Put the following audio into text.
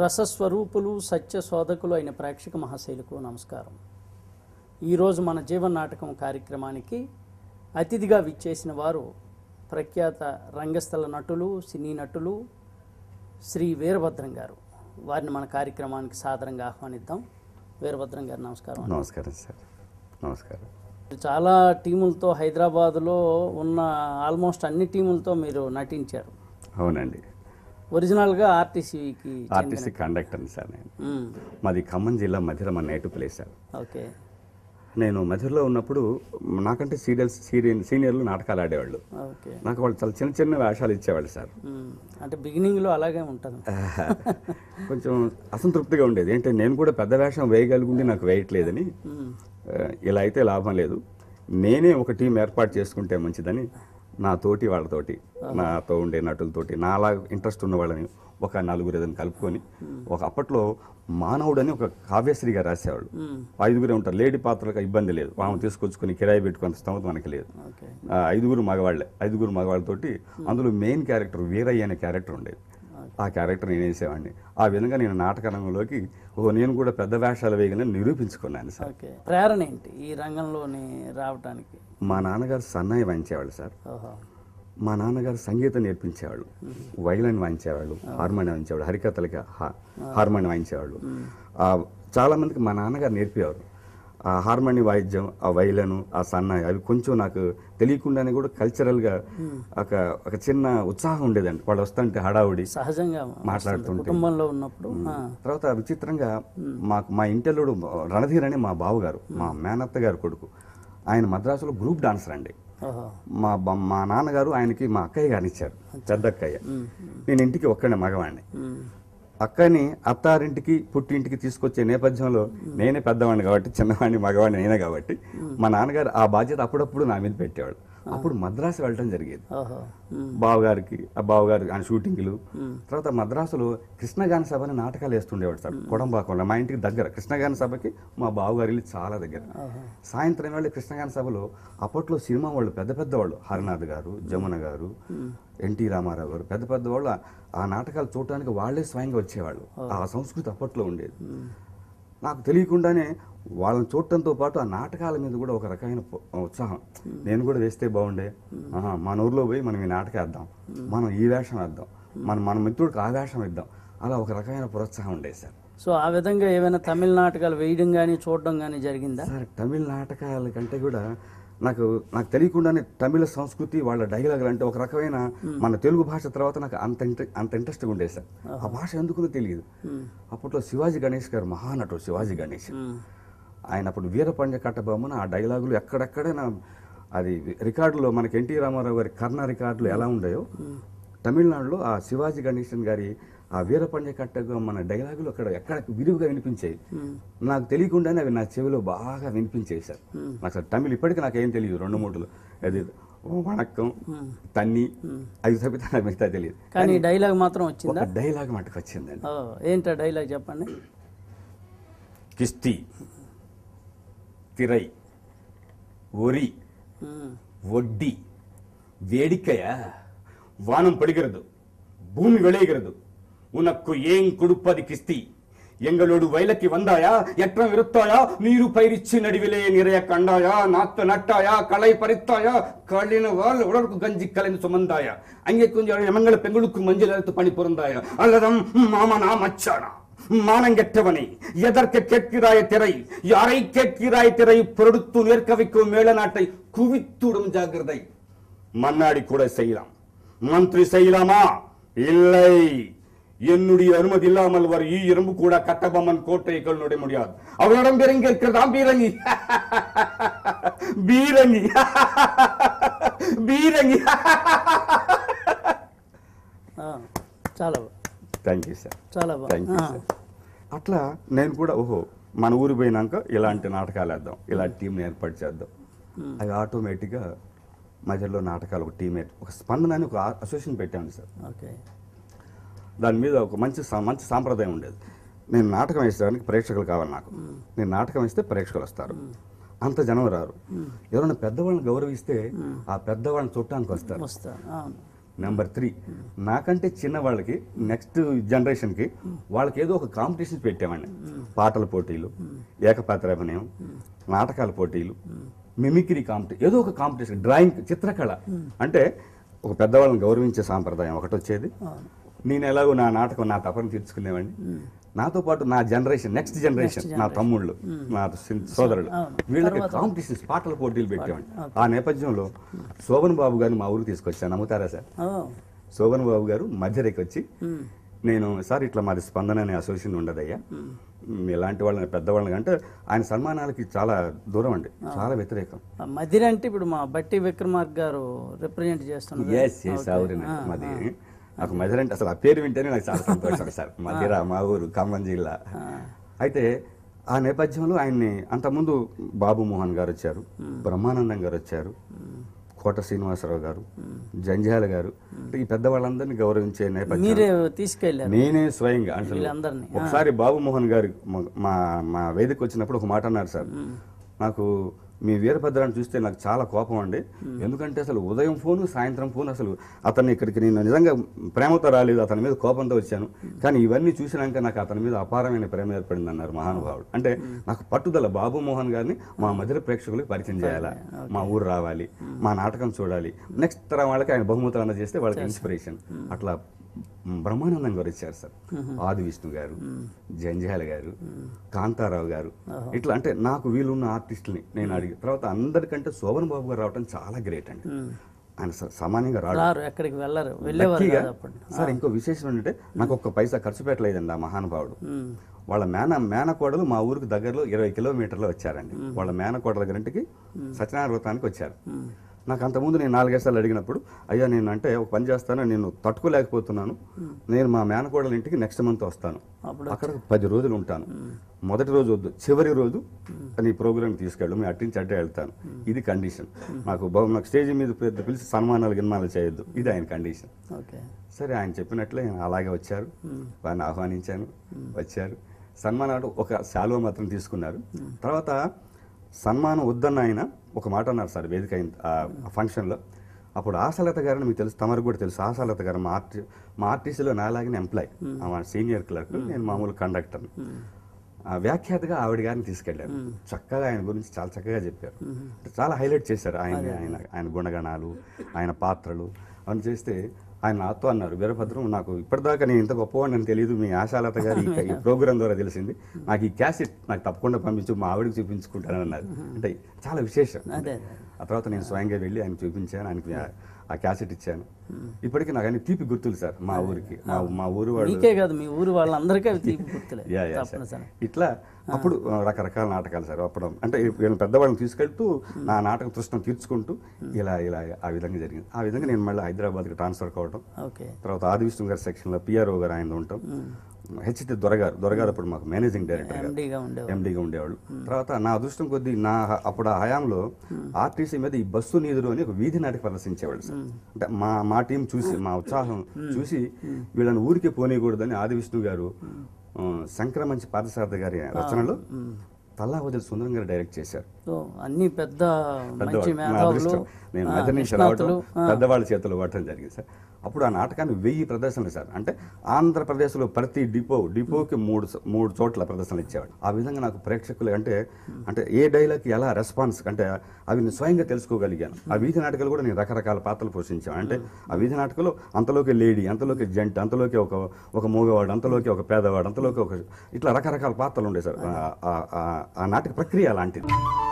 రసస్వరూపులు సత్య శోధకులు అయిన ప్రేక్షక మహాశైలకు నమస్కారం ఈరోజు మన జీవన నాటకం కార్యక్రమానికి అతిథిగా విచ్చేసిన వారు ప్రఖ్యాత రంగస్థల నటులు సినీ నటులు శ్రీ వీరభద్రం గారు వారిని మన కార్యక్రమానికి సాదరంగా ఆహ్వానిద్దాం వీరభద్రం గారు నమస్కారం నమస్కారం సార్ నమస్కారం చాలా టీములతో హైదరాబాదులో ఉన్న ఆల్మోస్ట్ అన్ని టీములతో మీరు నటించారు అవునండి ఒరిజినల్గా ఆర్టీసీకి ఆర్టీసీ కండక్టర్ సార్ నేను మాది ఖమ్మం జిల్లా మధిర మా నేటివ్ ప్లేస్ సార్ ఓకే నేను మధురలో ఉన్నప్పుడు నాకంటే సీరియల్స్ సీరియల్ సీనియర్లు నాటకాలు ఆడేవాళ్ళు నాకు వాళ్ళు చాలా చిన్న చిన్న వేషాలు ఇచ్చేవాళ్ళు సార్ అంటే బిగినింగ్లో అలాగే ఉంటుంది కొంచెం అసంతృప్తిగా ఉండేది ఏంటంటే నేను కూడా పెద్ద వేషం వేయగలిగింది నాకు వేయట్లేదని ఇలా అయితే లాభం లేదు నేనే ఒక టీం ఏర్పాటు చేసుకుంటే మంచిదని నా తోటి వాళ్ళతోటి నాతో ఉండే నటులతోటి నాలా ఇంట్రెస్ట్ ఉన్న వాళ్ళని ఒక నలుగురు ఏదైనా కలుపుకొని ఒక అప్పట్లో మానవుడు అని ఒక కావ్యశ్రీ గారు రాసేవాళ్ళు ఐదుగురే ఉంటారు లేడీ పాత్రలకు ఇబ్బంది లేదు వాళ్ళని తీసుకొచ్చుకొని కిరాయి పెట్టుకున్న స్థమత మనకి లేదు ఐదుగురు మగవాళ్ళే ఐదుగురు మగవాళ్ళతోటి అందులో మెయిన్ క్యారెక్టర్ వీరయ్య అనే క్యారెక్టర్ ఉండేది ఆ క్యారెక్టర్ నేను వేసేవాడిని ఆ విధంగా నేను రంగంలోకి ఓ నేను కూడా పెద్ద వేషాలు వేయగలని నిరూపించుకున్నాను సార్ ప్రేరణ ఏంటి ఈ రంగంలోని రావడానికి మా నాన్నగారు సన్నాయి వాయించేవాళ్ళు సార్ మా నాన్నగారు సంగీతం నేర్పించేవాళ్ళు వైలన్ వాయించేవాళ్ళు హార్మోనియం వాయించేవాళ్ళు హరికథలకి హార్మోనియం వాయించేవాళ్ళు చాలామందికి మా నాన్నగారు నేర్పేవారు ఆ హార్మోని వాయిద్యం ఆ వైలను ఆ సన్నాయి అవి కొంచెం నాకు తెలియకుండానే కూడా కల్చరల్గా hmm. ఒక ఒక చిన్న ఉత్సాహం ఉండేదండి వాళ్ళు వస్తుంటే హడావుడి సహజంగా మాట్లాడుతుంటే కుటుంబంలో ఉన్నప్పుడు hmm. తర్వాత విచిత్రంగా hmm. మాకు మా ఇంటిలోడు రణధీర్ అని మా బావగారు మా మేనత్త గారు కొడుకు ఆయన మద్రాసులో గ్రూప్ డాన్సర్ అండి మా మా నాన్నగారు ఆయనకి మా అక్కయ్య గారినిచ్చారు అక్కయ్య నేను ఇంటికి ఒక్కడే మగవాణ్ణి అక్కని అత్తారింటికి పుట్టింటికి తీసుకొచ్చే నేపథ్యంలో నేనే పెద్దవాడిని కాబట్టి చిన్నవాడిని మగవాడిని నేనే కాబట్టి మా నాన్నగారు ఆ బాధ్యత అప్పుడప్పుడు నా మీద పెట్టేవాడు అప్పుడు మద్రాసు వెళ్ళడం జరిగేది బావగారికి ఆ బావగారు ఆయన షూటింగ్లు తర్వాత మద్రాసులో కృష్ణగాన సభ అని నాటకాలు వేస్తుండేవాడు సార్ కొడంబాకంలో మా ఇంటికి దగ్గర కృష్ణగాన సభకి మా బావగారి చాలా దగ్గర సాయంత్రం వెళ్ళి కృష్ణగాన సభలో అప్పట్లో సినిమా వాళ్ళు పెద్ద పెద్ద వాళ్ళు హరినాథ్ గారు జమున గారు ఎన్టీ రామారావు గారు పెద్ద పెద్ద వాళ్ళు ఆ నాటకాలు చూడటానికి వాళ్ళే స్వయంగా వచ్చేవాళ్ళు ఆ సంస్కృతి అప్పట్లో ఉండేది నాకు తెలియకుండానే వాళ్ళని చూడటంతో పాటు ఆ నాటకాల మీద కూడా ఒక రకమైన ఉత్సాహం నేను కూడా వేస్తే బాగుండే మన ఊర్లో పోయి మనం ఈ నాటకం వేద్దాం మనం ఈ వేషం వేద్దాం మనం మన మిత్రుడికి ఆ వేషం ఇద్దాం అలా ఒక రకమైన ప్రోత్సాహం ఉండేది సార్ సో ఆ విధంగా ఏమైనా తమిళ నాటకాలు వేయడం కానీ చూడడం కానీ జరిగిందా సార్ తమిళ నాటకాల కంటే కూడా నాకు నాకు తెలియకుండానే తమిళ సంస్కృతి వాళ్ళ డైలాగులు అంటే ఒక రకమైన మన తెలుగు భాష తర్వాత నాకు అంత అంత ఇంట్రెస్ట్గా ఉండేది సార్ ఆ భాష ఎందుకు తెలియదు అప్పట్లో శివాజీ గణేష్ గారు మహానటుడు శివాజీ గణేష్ ఆయన అప్పుడు వీరపాండ్య కట్టబొమ్మను ఆ డైలాగులు ఎక్కడెక్కడే నా అది రికార్డులో మనకి ఎన్టీ రామారావు గారి కర్ణ రికార్డులు ఎలా ఉండయో తమిళనాడులో ఆ శివాజీ గణేశన్ గారి ఆ వీరపంజ కట్టగా మన డైలాగులు అక్కడ ఎక్కడ విరివిగా వినిపించాయి నాకు తెలియకుండానే అవి నా చెవిలో బాగా వినిపించాయి సార్ నాకు సార్ తమిళ్ ఇప్పటికీ ఏం తెలియదు రెండు మూడులు అది వణక్కం తన్ని అది తప్పితే నాకు మిగతా తెలియదు కానీ డైలాగ్ మాత్రం వచ్చింది డైలాగ్ మటుకు వచ్చిందండి ఏంటో డైలాగ్ చెప్పండి కిస్తీ திரை ஒரி ஒட்டி வேடிக்கைய வானம் படுகிறது பூமி விளைகிறது உனக்கு ஏன் கொடுப்பது கிஸ்தி எங்களோடு வயலுக்கு வந்தாயா எற்றம் இருத்தாயா நீரு பயிற்சி நடுவிலே நிறைய கண்டாயா நாத்து நட்டாயா களை பறித்தாயா களினவால் உடலுக்கு கஞ்சி கலைந்து சுமந்தாயா அங்கே கொஞ்சம் எமங்களை பெண்களுக்கு மஞ்சள் அறுத்து பணி பொருந்தாயா அல்லதம் மாமனா மச்சானா மானங்கெட்டவனே எதற்கு கேட்கிறாய் திரை யாரை கேட்கிறாய் திரை பொருடுத்து நேர்க்க வைக்கும் மேல நாட்டை குவித்துடும் ஜாகிரதை மன்னாடி கூட செய்யலாம் மந்திரி செய்யலாமா இல்லை என்னுடைய அனுமதி இல்லாமல் வர ஈ இரும்பு கூட கட்டபொம்மன் கோட்டையை கொள்ள முடியாது அவனிடம் பெருங்க இருக்கிறதாம் பீரங்கி பீரங்கி பீரங்கி సార్ చాలా బాగా అట్లా నేను కూడా ఓహో మన ఊరు పోయినాక ఇలాంటి నాటకాలు వేద్దాం ఇలాంటి టీంని ఏర్పాటు చేద్దాం hmm. అవి ఆటోమేటిక్గా మధ్యలో నాటకాలు ఒక టీమేట్ ఒక స్పందన అని ఒక అసోసియేషన్ పెట్టాను సార్ ఓకే దాని మీద ఒక మంచి మంచి సాంప్రదాయం ఉండేది నేను నాటకం వేసేదానికి ప్రేక్షకులు కావాలి నాకు hmm. నేను నాటకం వేస్తే ప్రేక్షకులు వస్తారు hmm. అంత జనం రారు ఎవరైనా పెద్దవాళ్ళని గౌరవిస్తే ఆ పెద్దవాళ్ళని చుట్టానికి వస్తారు నెంబర్ త్రీ నాకంటే చిన్న వాళ్ళకి నెక్స్ట్ జనరేషన్కి వాళ్ళకి ఏదో ఒక కాంపిటీషన్ పెట్టేవాడిని పాటల పోటీలు ఏకపాత్ర అభినయం నాటకాల పోటీలు మిమిక్రీ కాంపిటీ ఏదో ఒక కాంపిటీషన్ డ్రాయింగ్ చిత్రకళ అంటే ఒక పెద్దవాళ్ళని గౌరవించే సాంప్రదాయం ఒకటి వచ్చేది నేను ఎలాగో నా నాటకం నా తపన తీర్చుకునేవాడిని నాతో పాటు నా జనరేషన్ నెక్స్ట్ జనరేషన్ నా తమ్ముళ్ళు hmm. నా సోదరులు వీళ్ళకి కాంపిటీషన్స్ పాటల పోటీలు పెట్టేవాడి ఆ నేపథ్యంలో శోభన్ బాబు గారిని మా ఊరికి తీసుకొచ్చాను నమ్ముతారా సార్ శోభన్ బాబు గారు మధ్యరేకి వచ్చి hmm. నేను సార్ ఇట్లా మాది స్పందన అనే అసోసియేషన్ ఉండదయ్యా ఇలాంటి hmm. వాళ్ళని పెద్దవాళ్ళని అంటే ఆయన సన్మానాలకి చాలా దూరం అండి చాలా వ్యతిరేకం మధిర అంటే ఇప్పుడు మా బట్టి విక్రమార్క్ గారు రిప్రజెంట్ చేస్తున్నారు మది నాకు మధుర అంటే అసలు ఆ పేరు వింటేనే నాకు చాలా సంతోషం సార్ మధుర మా ఊరు ఖమ్మం జిల్లా అయితే ఆ నేపథ్యంలో ఆయన్ని అంతకుముందు బాబు మోహన్ గారు వచ్చారు బ్రహ్మానందం గారు వచ్చారు కోట శ్రీనివాసరావు గారు జంజాల గారు ఈ పెద్దవాళ్ళందరినీ గౌరవించే నేపథ్యం నేనే స్వయంగా అంటే ఒకసారి బాబు మోహన్ గారు మా మా వేదిక వచ్చినప్పుడు ఒక మాట అన్నారు సార్ నాకు మీ వీరభద్రాన్ని చూస్తే నాకు చాలా కోపం అండి ఎందుకంటే అసలు ఉదయం ఫోను సాయంత్రం ఫోన్ అసలు అతన్ని ఇక్కడికి నేను నిజంగా ప్రేమతో రాలేదు అతని మీద కోపంతో వచ్చాను కానీ ఇవన్నీ చూసినాక నాకు అతని మీద అపారమైన ప్రేమ ఏర్పడింది అన్నారు మహానుభావుడు అంటే నాకు పట్టుదల బాబు మోహన్ గారిని మా మధుర ప్రేక్షకులకు పరిచయం చేయాలా మా ఊరు రావాలి మా నాటకం చూడాలి నెక్స్ట్ తరం వాళ్ళకి ఆయన బహుమతులు చేస్తే వాళ్ళకి ఇన్స్పిరేషన్ అట్లా బ్రహ్మానందం గారు వచ్చారు సార్ ఆది విష్ణు గారు జంజాల గారు కాంతారావు గారు ఇట్లా అంటే నాకు వీలున్న ఆర్టిస్టుల్ని నేను అడిగి తర్వాత అందరికంటే శోభన్ బాబు గారు రావడం చాలా గ్రేట్ అండి ఆయన సామాన్యంగా రాడు ఎక్కడికి వెళ్ళేవారు సార్ ఇంకో విశేషం ఏంటంటే నాకు ఒక్క పైసా ఖర్చు పెట్టలేదండి ఆ మహానుభావుడు వాళ్ళ మేన మేనకోడలు మా ఊరికి దగ్గరలో ఇరవై కిలోమీటర్లు వచ్చారండి వాళ్ళ మేనకోడల గ్రంటికి సత్యనారాయణ వృత్తానికి వచ్చారు నాకు అంతకుముందు నేను నాలుగేసార్లు అడిగినప్పుడు అయ్యా నేను అంటే ఒక పని చేస్తాను నేను తట్టుకోలేకపోతున్నాను నేను మా మేనకోడల ఇంటికి నెక్స్ట్ మంత్ వస్తాను అక్కడ పది రోజులు ఉంటాను మొదటి రోజు వద్దు చివరి రోజు నీ ప్రోగ్రామ్ తీసుకెళ్ళు మేము అట్టించి అడ్డే వెళ్తాను ఇది కండిషన్ నాకు బాబు నాకు స్టేజ్ మీద పెద్ద పిలిచి సన్మానాలు గిన్మానాలు చేయొద్దు ఇది ఆయన కండిషన్ సరే ఆయన చెప్పినట్లే అలాగే వచ్చారు వారిని ఆహ్వానించాను వచ్చారు సన్మానాలు ఒక శాలువ మాత్రం తీసుకున్నారు తర్వాత సన్మానం వద్దన్న ఆయన ఒక మాట అన్నారు సార్ వేదిక అయిన ఫంక్షన్లో అప్పుడు ఆశాలత గారని మీకు తెలుసు తమరు కూడా తెలుసు ఆశాలత గారు మా ఆర్టీ మా ఆర్టీసీలో నాలాగిన ఎంప్లాయ్ మా సీనియర్ క్లర్క్ నేను మామూలు కండక్టర్ వ్యాఖ్యాతగా ఆవిడ గారిని తీసుకెళ్లారు చక్కగా ఆయన గురించి చాలా చక్కగా చెప్పారు చాలా హైలైట్ చేశారు ఆయన ఆయన ఆయన గుణగణాలు ఆయన పాత్రలు అని చేస్తే ఆయన నాతో అన్నారు వీరభద్రం నాకు ఇప్పటిదాకా నేను ఇంత గొప్పవాడిని తెలియదు మీ ఆశాలత గారి ఈ ప్రోగ్రాం ద్వారా తెలిసింది నాకు ఈ క్యాసెట్ నాకు తప్పకుండా పంపించు మా ఆవిడకి చూపించుకుంటానని అన్నారు అంటే చాలా విశేషం ఆ తర్వాత నేను స్వయంగా వెళ్ళి ఆయన చూపించాను ఆయనకి ఆ క్యాసెట్ ఇచ్చాను ఇప్పటికీ నాకు అన్ని తీపి గుర్తులు సార్ మా ఊరికి మా మా ఊరు వాళ్ళు మీ ఊరు వాళ్ళందరికీ తీపి గుర్తులే ఇట్లా అప్పుడు రకరకాల నాటకాలు సార్ అప్పుడు అంటే వీళ్ళని పెద్దవాళ్ళని తీసుకెళ్తూ నా నాటకం తృష్ణం తీర్చుకుంటూ ఇలా ఇలా ఆ విధంగా జరిగింది ఆ విధంగా నేను మళ్ళీ హైదరాబాద్కి ట్రాన్స్ఫర్ కావడం తర్వాత ఆది విష్ణు గారి సెక్షన్లో పిఆర్ఓ గారు ఆయన ఉంటాం హెచ్డి దొరగారు దొరగారు అప్పుడు మాకు మేనేజింగ్ డైరెక్టర్ ఎండీగా ఉండేవాళ్ళు తర్వాత నా అదృష్టం కొద్దీ నా అప్పుడు ఆ హయాంలో ఆర్టీసీ మీద ఈ బస్సు నీదురు అని ఒక వీధి నాటికి ప్రదర్శించేవాళ్ళు సార్ అంటే మా మా టీం చూసి మా ఉత్సాహం చూసి వీళ్ళని ఊరికే పోనీయకూడదని విష్ణు గారు సంక్రమంచి పార్థసారథ గారి రచనలు తల్లా వదిలి సుందరం గారు డైరెక్ట్ చేశారు అన్ని పెద్ద నేను మెదర్ పెద్దవాళ్ళ చేతులు పట్టడం జరిగింది సార్ అప్పుడు ఆ నాటకాన్ని వెయ్యి ప్రదర్శనలు సార్ అంటే ఆంధ్రప్రదేశ్లో ప్రతి డిపో డిపోకి మూడు మూడు చోట్ల ప్రదర్శనలు ఇచ్చేవాడు ఆ విధంగా నాకు ప్రేక్షకులు అంటే అంటే ఏ డైలాగ్ ఎలా రెస్పాన్స్ అంటే అవి నేను స్వయంగా తెలుసుకోగలిగాను ఆ వీధి నాటకాలు కూడా నేను రకరకాల పాత్రలు పోషించాను అంటే ఆ వీధి నాటకంలో అంతలోకి లేడీ అంతలోకి జంట్ అంతలోకి ఒక ఒక మూగవాడు అంతలోకి ఒక పేదవాడు అంతలోకి ఒక ఇట్లా రకరకాల పాత్రలు ఉండే సార్ ఆ నాటక ప్రక్రియ అలాంటిది